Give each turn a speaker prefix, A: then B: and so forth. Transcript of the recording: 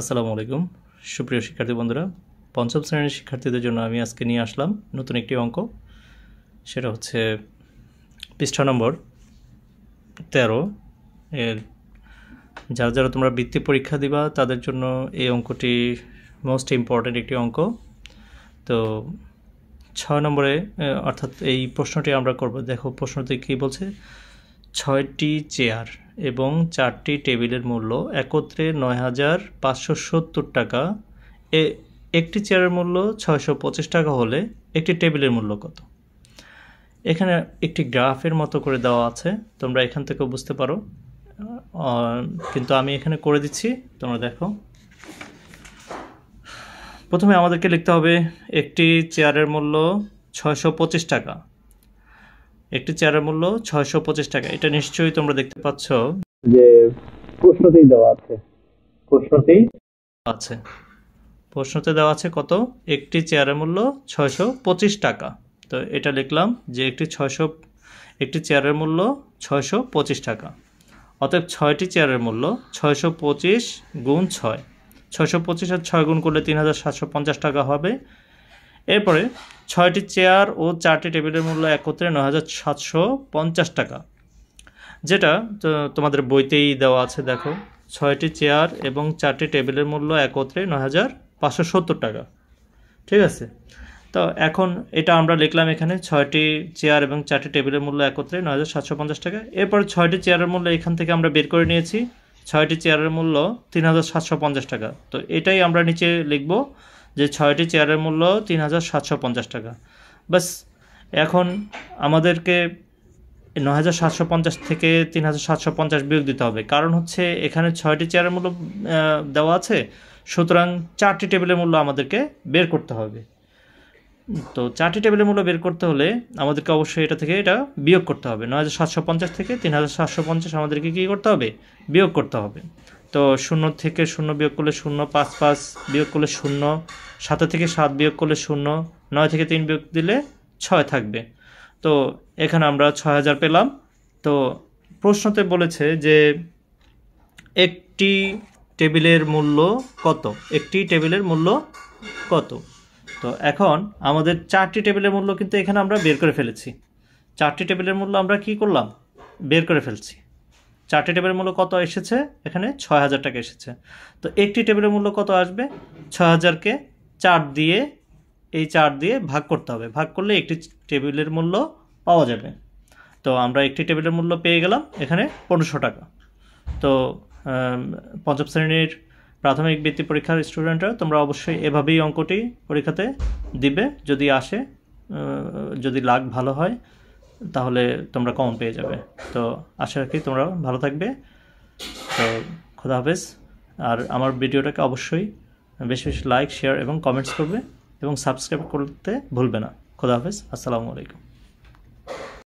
A: আসসালামু আলাইকুম সুপ্রিয় শিক্ষার্থী বন্ধুরা পঞ্চম শ্রেণীর শিক্ষার্থীদের জন্য আমি আজকে নিয়ে আসলাম নতুন একটি অঙ্ক সেটা হচ্ছে পৃষ্ঠা নম্বর তেরো এর যারা যারা তোমরা বৃত্তি পরীক্ষা দিবা তাদের জন্য এই অঙ্কটি মোস্ট ইম্পর্ট্যান্ট একটি অঙ্ক তো ছয় নম্বরে অর্থাৎ এই প্রশ্নটি আমরা করব দেখো প্রশ্নটি কী বলছে ছয়টি চেয়ার এবং চারটি টেবিলের মূল্য একত্রে নয় হাজার পাঁচশো সত্তর টাকা এ একটি চেয়ারের মূল্য ছয়শো পঁচিশ টাকা হলে একটি টেবিলের মূল্য কত এখানে একটি গ্রাফের মতো করে দেওয়া আছে তোমরা এখান থেকে বুঝতে পারো কিন্তু আমি এখানে করে দিচ্ছি তোমরা দেখো প্রথমে আমাদেরকে লিখতে হবে একটি চেয়ারের মূল্য ছয়শো টাকা একটি চেয়ারের মূল্য ছয়শো পঁচিশ টাকা এটা নিশ্চয়ই তোমরা দেখতে পাচ্ছ যে প্রশ্নতেই দেওয়া আছে প্রশ্নতেই আছে প্রশ্নতে দেওয়া আছে কত একটি চেয়ারের মূল্য ছয়শো পঁচিশ টাকা তো এটা লিখলাম যে একটি ছয়শো একটি চেয়ারের মূল্য ছয়শো পঁচিশ টাকা অতএব ছয়টি চেয়ারের মূল্য ছয়শো পঁচিশ গুণ ছয় ছয়শো পঁচিশ আর ছয় গুণ করলে তিন হাজার সাতশো পঞ্চাশ টাকা হবে এরপরে ছয়টি চেয়ার ও চারটি টেবিলের মূল্য একত্রে ন হাজার সাতশো পঞ্চাশ টাকা যেটা তোমাদের বইতেই দেওয়া আছে দেখো ছয়টি চেয়ার এবং চারটি টেবিলের মূল্য একত্রে নয় হাজার পাঁচশো সত্তর টাকা ঠিক আছে তো এখন এটা আমরা লিখলাম এখানে ছয়টি চেয়ার এবং চারটি টেবিলের মূল্য একত্রে ন হাজার সাতশো পঞ্চাশ টাকা এরপর ছয়টি চেয়ারের মূল্য এখান থেকে আমরা বের করে নিয়েছি ছয়টি চেয়ারের মূল্য তিন হাজার সাতশো পঞ্চাশ টাকা তো এটাই আমরা নিচে লিখবো যে ছয়টি চেয়ারের মূল্য তিন হাজার সাতশো পঞ্চাশ টাকা বাস এখন আমাদেরকে ন হাজার সাতশো পঞ্চাশ থেকে তিন হাজার সাতশো পঞ্চাশ বিয়োগ দিতে হবে কারণ হচ্ছে এখানে ছয়টি চেয়ারের মূল্য দেওয়া আছে সুতরাং চারটি টেবিলের মূল্য আমাদেরকে বের করতে হবে তো চারটি টেবিলের মূল্য বের করতে হলে আমাদেরকে অবশ্যই এটা থেকে এটা বিয়োগ করতে হবে ন হাজার সাতশো পঞ্চাশ থেকে তিন হাজার সাতশো পঞ্চাশ আমাদেরকে কী করতে হবে বিয়োগ করতে হবে তো শূন্য থেকে শূন্য বিয়োগ করলে শূন্য পাঁচ পাঁচ বিয়োগ করলে শূন্য সাত থেকে সাত বিয়োগ করলে শূন্য নয় থেকে তিন বিয়োগ দিলে ছয় থাকবে তো এখানে আমরা ছয় হাজার পেলাম তো প্রশ্নতে বলেছে যে একটি টেবিলের মূল্য কত একটি টেবিলের মূল্য কত তো এখন আমাদের চারটি টেবিলের মূল্য কিন্তু এখানে আমরা বের করে ফেলেছি চারটি টেবিলের মূল্য আমরা কি করলাম বের করে ফেলছি চারটি টেবিলের মূল্য কত এসেছে এখানে ছয় হাজার টাকা এসেছে তো একটি টেবিলের মূল্য কত আসবে ছয় হাজারকে চার দিয়ে এই চার দিয়ে ভাগ করতে হবে ভাগ করলে একটি টেবিলের মূল্য পাওয়া যাবে তো আমরা একটি টেবিলের মূল্য পেয়ে গেলাম এখানে পনেরোশো টাকা তো পঞ্চম শ্রেণীর প্রাথমিক বৃত্তি পরীক্ষার স্টুডেন্টরা তোমরা অবশ্যই এভাবেই অঙ্কটি পরীক্ষাতে দিবে যদি আসে যদি লাগ ভালো হয় তাহলে তোমরা কমন পেয়ে যাবে তো আশা রাখি তোমরা ভালো থাকবে তো খোদা হাফেজ আর আমার ভিডিওটাকে অবশ্যই বেশি বেশি লাইক শেয়ার এবং কমেন্টস করবে এবং সাবস্ক্রাইব করতে ভুলবে না খোদা হাফেজ আসসালামু আলাইকুম